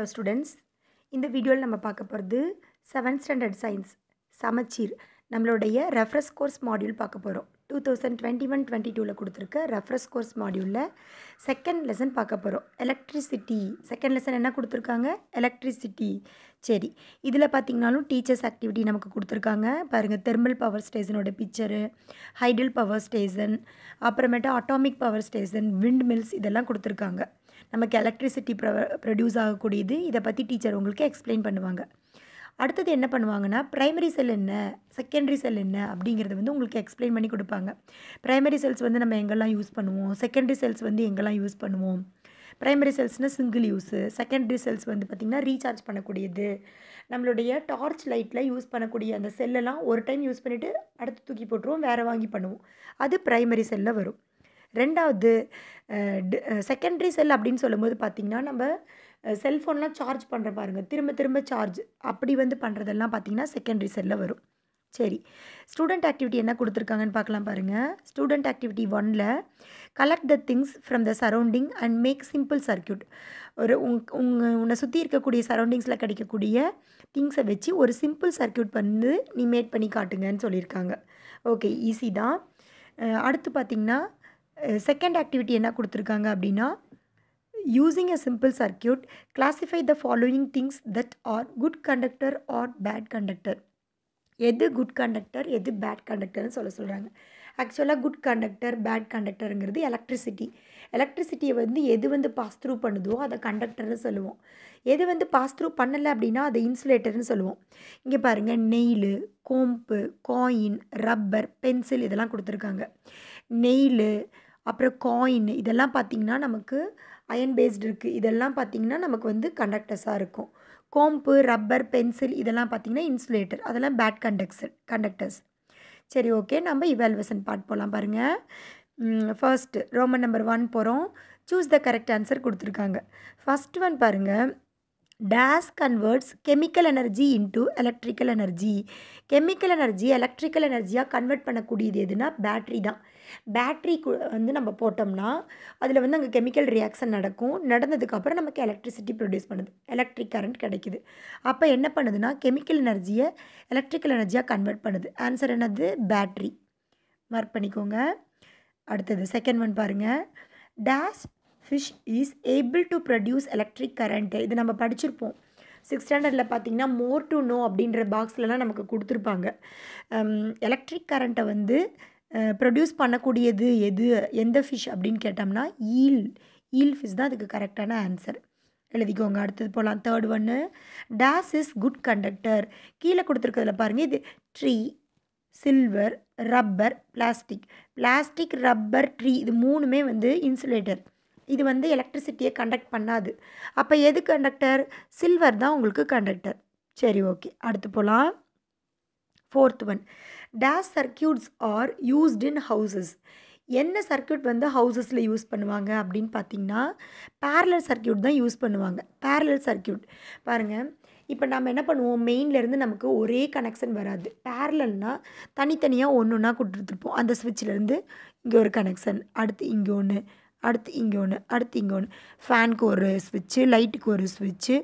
hello students இந்த வீடியோவில் நம்ம பார்க்க போகிறது செவன்த் ஸ்டாண்டர்ட் சயின்ஸ் சமச்சீர் நம்மளுடைய ரெஃப்ரஸ் கோர்ஸ் மாடியூல் பார்க்க போகிறோம் two thousand twenty one twenty டூவில் கொடுத்துருக்க ரெஃப்ரஸ் கோர்ஸ் மாடியூலில் செகண்ட் லெசன் பார்க்க போகிறோம் எலக்ட்ரிசிட்டி செகண்ட் லெசன் என்ன கொடுத்துருக்காங்க எலக்ட்ரிசிட்டி சரி இதில் பார்த்திங்கனாலும் டீச்சர்ஸ் ஆக்டிவிட்டி நமக்கு கொடுத்துருக்காங்க பாருங்கள் தெர்மல் பவர் ஸ்டேஷனோட பிக்சரு ஹைடல் பவர் ஸ்டேஷன் அப்புறமேட்டு atomic power station windmills இதெல்லாம் கொடுத்துருக்காங்க நமக்கு எலக்ட்ரிசிட்டி ப்ர ப்ரொடியூஸ் ஆகக்கூடியது இதை பற்றி டீச்சர் உங்களுக்கு எக்ஸ்பிளைன் பண்ணுவாங்க அடுத்தது என்ன பண்ணுவாங்கன்னா ப்ரைமரி செல் என்ன செகண்டரி செல் என்ன அப்படிங்கிறத வந்து உங்களுக்கு எக்ஸ்பிளைன் பண்ணி கொடுப்பாங்க ப்ரைமரி செல்ஸ் வந்து நம்ம எங்கெல்லாம் யூஸ் பண்ணுவோம் செகண்டரி செல்ஸ் வந்து எங்கெல்லாம் யூஸ் பண்ணுவோம் ப்ரைமரி செல்ஸ்னால் சிங்கிள் யூஸு செகண்டரி செல்ஸ் வந்து பார்த்திங்கன்னா ரீசார்ஜ் பண்ணக்கூடியது நம்மளுடைய டார்ச் லைட்டில் யூஸ் பண்ணக்கூடிய அந்த செல்லெல்லாம் ஒரு டைம் யூஸ் பண்ணிவிட்டு அடுத்து தூக்கி போட்டுருவோம் வேறு வாங்கி பண்ணுவோம் அது ப்ரைமரி செல்லில் வரும் ரெண்டாவது செகண்ட்ரி செல் அப்படின்னு சொல்லும்போது பார்த்திங்கன்னா நம்ம செல்ஃபோன்லாம் சார்ஜ் பண்ணுற பாருங்கள் திரும்ப திரும்ப சார்ஜ் அப்படி வந்து பண்ணுறதெல்லாம் பார்த்திங்கன்னா செகண்ட்ரி செல்லில் வரும் சரி ஸ்டூடெண்ட் ஆக்டிவிட்டி என்ன கொடுத்துருக்காங்கன்னு பார்க்கலாம் பாருங்கள் ஸ்டூடெண்ட் ஆக்டிவிட்டி ஒனில் collect the things from the surrounding and make simple circuit ஒரு உங் உங்க உன்னை சுற்றி இருக்கக்கூடிய சரௌண்டிங்ஸில் கிடைக்கக்கூடிய திங்ஸை வச்சு ஒரு சிம்பிள் சர்க்கியூட் வந்து நீ மேட் பண்ணி காட்டுங்கன்னு சொல்லியிருக்காங்க ஓகே ஈஸி தான் அடுத்து பார்த்திங்கன்னா செகண்ட் ஆக்டிவிட்டி என்ன கொடுத்துருக்காங்க அப்படின்னா using a simple circuit classify the following things that are good conductor are bad conductor எது குட் கண்டக்டர் எது பேட் கண்டக்டர்னு சொல்ல சொல்கிறாங்க ஆக்சுவலாக குட் கண்டக்டர் பேட் கண்டக்டருங்கிறது எலக்ட்ரிசிட்டி எலக்ட்ரிசிட்டியை வந்து எது வந்து பாஸ் த்ரூ பண்ணுதோ அதை கண்டக்டர்னு சொல்லுவோம் எது வந்து பாஸ் த்ரூ பண்ணலை அப்படின்னா அதை இன்சுலேட்டர்னு சொல்லுவோம் இங்கே பாருங்கள் நெயில் கோம்பு காயின் ரப்பர் பென்சில் இதெல்லாம் கொடுத்துருக்காங்க நெயில் அப்புறம் காயின் இதெல்லாம் பார்த்திங்கன்னா நமக்கு அயன் பேஸ்டு இருக்குது இதெல்லாம் பார்த்திங்கன்னா நமக்கு வந்து கண்டக்டர்ஸாக இருக்கும் கோம்பு ரப்பர் பென்சில் இதெல்லாம் பார்த்திங்கன்னா இன்சுலேட்டர் அதெல்லாம் பேட் கண்டக்சர் கண்டக்டர்ஸ் சரி ஓகே நம்ம இவால்வேஷன் பார்ட் போகலாம் பாருங்கள் ஃபர்ஸ்ட் ரோமன் நம்பர் ஒன் போகிறோம் சூஸ் த கரெக்ட் ஆன்சர் கொடுத்துருக்காங்க ஃபஸ்ட் ஒன் பாருங்கள் dash converts chemical energy into electrical energy chemical energy electrical எனர்ஜியாக கன்வெர்ட் பண்ணக்கூடியது எதுனா பேட்ரி தான் பேட்ரி வந்து நம்ம போட்டோம்னா அதில் வந்து அங்கே கெமிக்கல் ரியாக்ஷன் நடக்கும் நடந்ததுக்கப்புறம் நமக்கு எலக்ட்ரிசிட்டி ப்ரொடியூஸ் பண்ணுது எலக்ட்ரிக் கரண்ட் கிடைக்குது அப்போ என்ன பண்ணுதுன்னா கெமிக்கல் எனர்ஜியை எலக்ட்ரிக்கல் எனர்ஜியாக கன்வெர்ட் பண்ணுது ஆன்சர் என்னது பேட்ரி மார்க் பண்ணிக்கோங்க அடுத்தது செகண்ட் ஒன் பாருங்கள் dash fish is able to produce electric current இது நம்ம படிச்சிருப்போம் சிக்ஸ் ஸ்டாண்டர்டில் பார்த்தீங்கன்னா மோர் டு நோ அப்படின்ற பாக்ஸ்லலாம் நமக்கு கொடுத்துருப்பாங்க எலக்ட்ரிக் கரண்ட்டை வந்து ப்ரொடியூஸ் பண்ணக்கூடியது எது எந்த ஃபிஷ் அப்படின்னு கேட்டோம்னா ஈல் ஈல் ஃபிஷ் தான் அதுக்கு கரெக்டான ஆன்சர் எழுதிக்கோங்க அடுத்தது போகலாம் தேர்ட் ஒன்று டேஸ் இஸ் குட் கண்டக்டர் கீழே கொடுத்துருக்கிறதுல பாருங்கள் இது tree silver rubber plastic plastic rubber tree இது மூணுமே வந்து இன்சுலேட்டர் இது வந்து எலக்ட்ரிசிட்டியை கண்டக்ட் பண்ணாது அப்போ எது கண்டக்டர் சில்வர் தான் உங்களுக்கு கண்டக்டர் சரி ஓகே அடுத்து போகலாம் fourth one dash circuits are used in houses என்ன சர்க்கியூட் வந்து ஹவுசஸில் யூஸ் பண்ணுவாங்க அப்படின்னு பார்த்தீங்கன்னா பேரலல் சர்க்கியூட் தான் யூஸ் பண்ணுவாங்க பேரலல் சர்க்கியூட் பாருங்கள் இப்போ நம்ம என்ன பண்ணுவோம் மெயின்லேருந்து நமக்கு ஒரே கனெக்ஷன் வராது பேரலல்னால் தனித்தனியாக ஒன்று ஒன்றா கொடுத்துருப்போம் அந்த ஸ்விட்ச்லேருந்து இங்கே ஒரு கனெக்ஷன் அடுத்து இங்கே ஒன்று அடுத்து இங்கே ஒன்று அடுத்து இங்கே ஒன்று ஃபேனுக்கு ஒரு ஸ்விட்ச்சு லைட்டுக்கு ஒரு ஸ்விட்ச்சு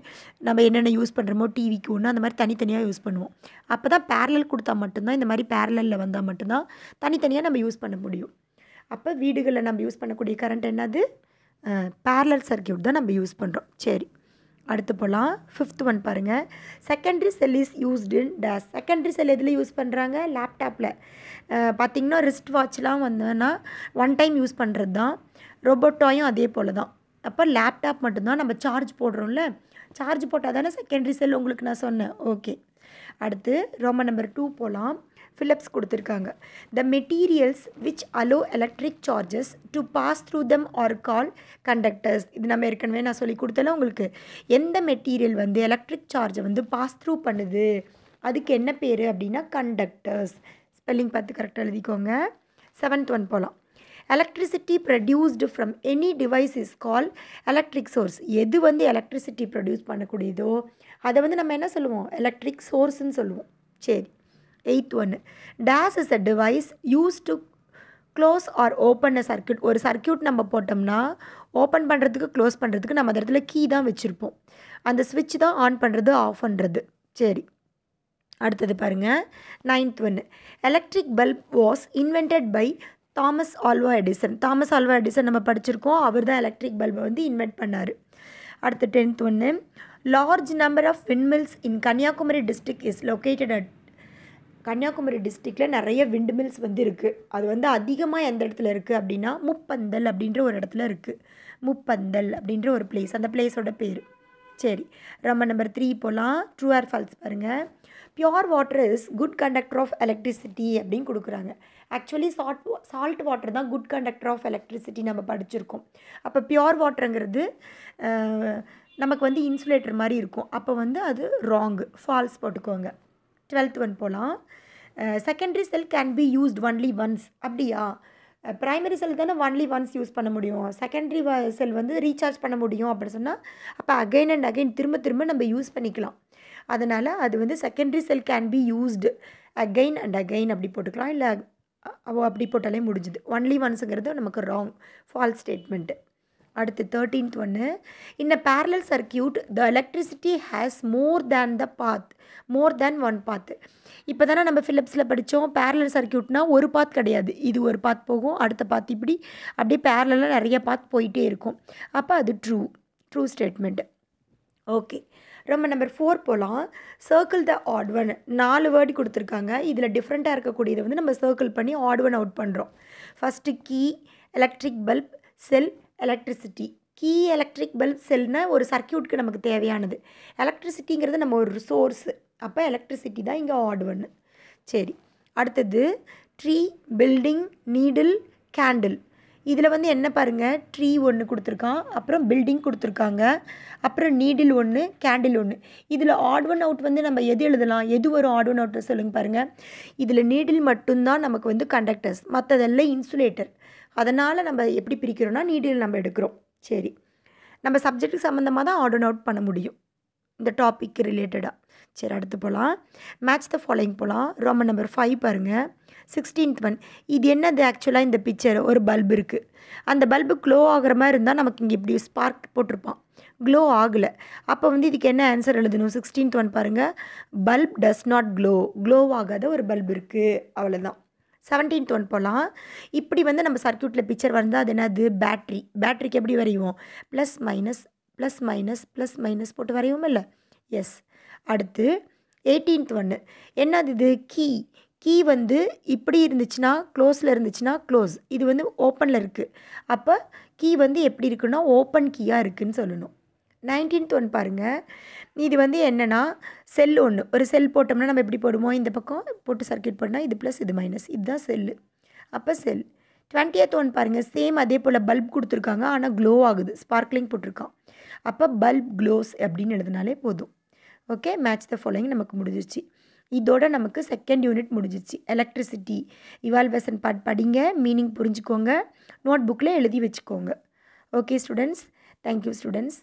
நம்ம என்னென்ன யூஸ் பண்ணுறோமோ டிவிக்கு ஒன்று அந்த மாதிரி தனித்தனியாக யூஸ் பண்ணுவோம் அப்போ தான் பேரலல் கொடுத்தா மட்டும்தான் இந்த மாதிரி பேரலலில் வந்தால் மட்டும்தான் தனித்தனியாக நம்ம யூஸ் பண்ண முடியும் அப்போ வீடுகளில் நம்ம யூஸ் பண்ணக்கூடிய கரண்ட் என்னது பேரலல் சர்க்கியூட் தான் நம்ம யூஸ் பண்ணுறோம் சரி அடுத்து போகலாம் ஃபிஃப்த் ஒன் பாருங்கள் secondary cell is used in dash secondary cell எதில் யூஸ் பண்ணுறாங்க லேப்டாப்பில் பார்த்திங்கன்னா ரிஸ்ட் வாட்ச்லாம் வந்தோன்னா ஒன் டைம் யூஸ் பண்ணுறது தான் ரொபோட்டோயும் அதே போல் தான் அப்போ லேப்டாப் மட்டும்தான் நம்ம சார்ஜ் போடுறோம்ல சார்ஜ் போட்டால் தானே செகண்டரி செல் உங்களுக்கு நான் சொன்னேன் ஓகே அடுத்து ரொம்ப நம்பர் டூ போகலாம் ஃபிலிப்ஸ் கொடுத்துருக்காங்க the materials which allow electric charges to pass through them are call conductors இது நம்ம ஏற்கனவே நான் சொல்லி கொடுத்தல உங்களுக்கு எந்த மெட்டீரியல் வந்து எலக்ட்ரிக் சார்ஜை வந்து பாஸ் த்ரூ பண்ணுது அதுக்கு என்ன பேர் அப்படின்னா கண்டக்டர்ஸ் ஸ்பெல்லிங் பார்த்து கரெக்டாக எழுதிக்கோங்க செவன்த் ஒன் போகலாம் electricity produced from any device is call electric source எது வந்து எலக்ட்ரிசிட்டி ப்ரொடியூஸ் பண்ணக்கூடியதோ அதை வந்து நம்ம என்ன சொல்லுவோம் எலக்ட்ரிக் சோர்ஸ்ன்னு சொல்லுவோம் சரி எயித் ஒன்று dash is a device use to close or open a circuit ஒரு சர்க்கியூட் நம்ம போட்டோம்னா ஓப்பன் பண்ணுறதுக்கு க்ளோஸ் பண்ணுறதுக்கு நம்ம அந்த இடத்துல கீ தான் வச்சுருப்போம் அந்த ஸ்விட்ச் தான் ஆன் பண்ணுறது ஆஃப் பண்ணுறது சரி அடுத்தது பாருங்கள் நைன்த் ஒன்று electric bulb was invented by Thomas Alva Edison Thomas Alva Edison நம்ம படிச்சிருக்கோம் அவர் தான் எலக்ட்ரிக் பல்பை வந்து இன்வென்ட் பண்ணார் அடுத்து டென்த் ஒன்று large number of windmills in Kanyakumari district is located at Kanyakumari டிஸ்ட்ரிக்டில் நிறைய விண்டு வந்து இருக்குது அது வந்து அதிகமாக எந்த இடத்துல இருக்குது அப்படின்னா முப்பந்தல் அப்படின்ற ஒரு இடத்துல இருக்குது முப்பந்தல் அப்படின்ற ஒரு பிளேஸ் அந்த பிளேஸோட பேர் சரி ரொம்ப நம்பர் த்ரீ போகலாம் ட்ரூ ஆர் ஃபால்ஸ் பாருங்கள் pure water is good conductor of electricity அப்படின்னு கொடுக்குறாங்க ஆக்சுவலி சால்ட் சால்ட் வாட்டர் தான் குட் கண்டக்டர் ஆஃப் எலக்ட்ரிசிட்டி நம்ம படிச்சிருக்கோம் அப்போ பியோர் வாட்டருங்கிறது நமக்கு வந்து இன்சுலேட்டர் மாதிரி இருக்கும் அப்போ வந்து அது ராங்கு ஃபால்ஸ் போட்டுக்கோங்க டுவெல்த் ஒன் போகலாம் secondary cell can be used only once அப்படியா ப்ரைமரி செல் தானே ஒன்லி ஒன்ஸ் யூஸ் பண்ண முடியும் செகண்டரி செல் வந்து ரீசார்ஜ் பண்ண முடியும் அப்படின்னு சொன்னால் அப்போ அகைன் அண்ட் அகைன் திரும்ப திரும்ப நம்ம யூஸ் பண்ணிக்கலாம் அதனால் அது வந்து secondary cell can be used again and again அப்படி போட்டுக்கலாம் இல்லை அவள் அப்படி போட்டாலே முடிஞ்சுது ஒன்லி ஒன்ஸுங்கிறது நமக்கு ராங் ஃபால்ஸ் ஸ்டேட்மெண்ட்டு அடுத்து தேர்ட்டீன்த் ஒன்று in a parallel circuit the electricity has more than the path more than one path இப்போ தானே நம்ம ஃபிலிப்ஸில் படித்தோம் பேரலல் சர்க்கியூட்னால் ஒரு பாத் கிடையாது இது ஒரு பாத் போகும் அடுத்த பாத் இப்படி அப்படியே பேரலெலாம் நிறைய பாத் போயிட்டே இருக்கும் அப்போ அது ட்ரூ ட்ரூ ஸ்டேட்மெண்ட்டு ஓகே நம்ம நம்பர் ஃபோர் போகலாம் சர்க்கிள் த ஆட் ஒன் நாலு வேர்டு கொடுத்துருக்காங்க இதில் டிஃப்ரெண்ட்டாக இருக்கக்கூடியது வந்து நம்ம சர்க்கிள் பண்ணி ஆட் ஒன் அவுட் பண்ணுறோம் first key electric bulb cell electricity key electric bulb செல்னால் ஒரு சர்க்கியூட்க்கு நமக்கு தேவையானது எலக்ட்ரிசிட்டிங்கிறது நம்ம ஒரு ரிசோர்ஸு அப்போ எலக்ட்ரிசிட்டி தான் இங்கே ஆட் ஒன்று சரி அடுத்தது ட்ரீ பில்டிங் நீடில் கேண்டில் இதில் வந்து என்ன பாருங்கள் ட்ரீ ஒன்று கொடுத்துருக்கான் அப்புறம் பில்டிங் கொடுத்துருக்காங்க அப்புறம் நீடில் ஒன்று கேண்டில் ஒன்று இதில் ஆட் ஒன் அவுட் வந்து நம்ம எது எழுதலாம் எது வரும் ஆட் ஒன் அவுட்டை சொல்லுங்க பாருங்கள் இதில் நீடில் மட்டும்தான் நமக்கு வந்து கண்டக்டர்ஸ் மற்றதெல்லாம் இன்சுலேட்டர் அதனால் நம்ம எப்படி பிரிக்கிறோன்னா நீடில் நம்ம எடுக்கிறோம் சரி நம்ம சப்ஜெக்ட்டுக்கு சம்மந்தமாக தான் ஆட் ஒன் அவுட் பண்ண முடியும் இந்த டாப்பிக்கு ரிலேட்டடாக சரி அடுத்து போகலாம் மேட்ச் த ஃபாலோயிங் போகலாம் ரோமன் நம்பர் ஃபைவ் பாருங்கள் சிக்ஸ்டீன்த் ஒன் இது என்னது ஆக்சுவலாக இந்த பிக்சர் ஒரு பல்பு இருக்குது அந்த பல்பு க்ளோ ஆகிற மாதிரி இருந்தால் நமக்கு இங்கே இப்படி ஸ்பார்க் போட்டிருப்பான் க்ளோ ஆகலை அப்போ வந்து இதுக்கு என்ன ஆன்சர் எழுதணும் சிக்ஸ்டீன்த் ஒன் பாருங்கள் bulb does not glow glow ஆகாத ஒரு பல்ப் இருக்குது அவ்வளோதான் செவன்டீன்த் ஒன் போகலாம் இப்படி வந்து நம்ம சர்க்கியூட்டில் பிக்சர் வந்தால் அது என்னது பேட்ரி பேட்ரிக்கு எப்படி வரைவோம் plus minus plus minus plus minus போட்டு வரையவும் இல்லை எஸ் அடுத்து எயிட்டீன்த் ஒன்று என்னது இது கீ கீ வந்து இப்படி இருந்துச்சுன்னா க்ளோஸில் இருந்துச்சுன்னா க்ளோஸ் இது வந்து ஓப்பனில் இருக்குது அப்போ கீ வந்து எப்படி இருக்குன்னா ஓப்பன் கீயாக இருக்குதுன்னு சொல்லணும் நைன்டீன்த் ஒன் பாருங்கள் இது வந்து என்னென்னா செல் ஒன்று ஒரு செல் போட்டோம்னா நம்ம எப்படி போடுவோம் இந்த பக்கம் போட்டு சர்க்கியூட் பண்ணால் இது ப்ளஸ் இது மைனஸ் இதுதான் செல்லு அப்போ செல் டுவெண்ட்டியத் ஒன் பாருங்கள் சேம் அதே போல் பல்ப் கொடுத்துருக்காங்க ஆனால் க்ளோ ஆகுது ஸ்பார்க்லிங் போட்டிருக்கான் அப்போ பல்ப் க்ளோஸ் அப்படின்னு எழுதினாலே போதும் ஓகே மேட்ச் த ஃபாலோயிங் நமக்கு முடிஞ்சிச்சு இதோட நமக்கு செகண்ட் யூனிட் முடிஞ்சிச்சு எலக்ட்ரிசிட்டி இவால்வேஷன் பட் படிங்க மீனிங் புரிஞ்சுக்கோங்க நோட் புக்கில் எழுதி வச்சுக்கோங்க ஓகே ஸ்டூடெண்ட்ஸ் தேங்க்யூ ஸ்டூடெண்ட்ஸ்